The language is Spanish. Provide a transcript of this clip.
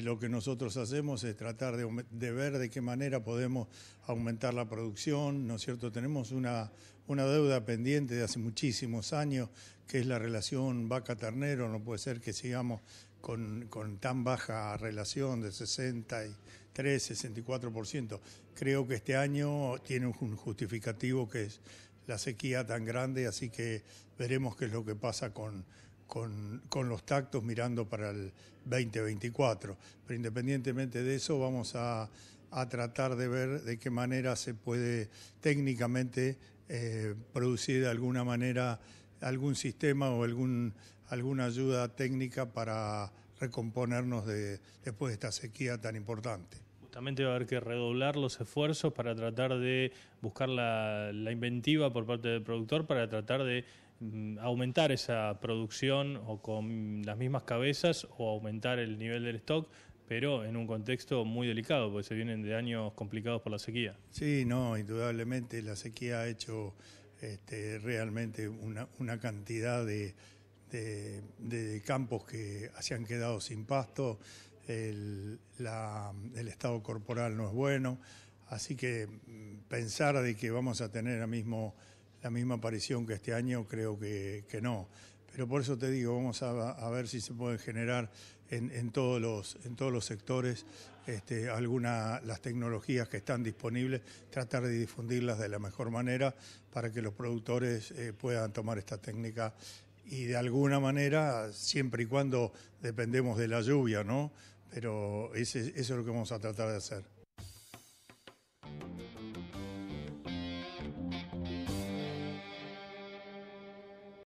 lo que nosotros hacemos es tratar de, ver de qué manera podemos aumentar la producción, ¿no cierto? Tenemos una, una deuda pendiente de hace muchísimos años, que es la relación vaca-ternero, no puede ser que sigamos con, con tan baja relación de 63, 64%. Creo que este año tiene un justificativo que es la sequía tan grande, así que veremos qué es lo que pasa con con, con los tactos mirando para el 2024. Pero independientemente de eso, vamos a, tratar de ver de qué manera se puede técnicamente eh, producir de alguna manera algún sistema o algún, alguna ayuda técnica para recomponernos de, después de esta sequía tan importante va a haber que redoblar los esfuerzos para tratar de buscar la, inventiva por parte del productor para tratar de mm, aumentar esa producción o con las mismas cabezas o aumentar el nivel del stock pero en un contexto muy delicado, porque se vienen de años complicados por la sequía. Sí, no, indudablemente la sequía ha hecho este, realmente una, cantidad de, campos que se han quedado sin pasto, el, estado corporal no es bueno, así que mm, pensar de que vamos a tener la, mismo, la misma aparición que este año creo que, no. Pero por eso te digo, vamos a, ver si se pueden generar en, todos, los, en todos los sectores este, algunas las tecnologías que están disponibles, tratar de difundirlas de la mejor manera para que los productores eh, puedan tomar esta técnica y de alguna manera, siempre y cuando dependemos de la lluvia, ¿no? pero ese, eso es lo que vamos a tratar de hacer.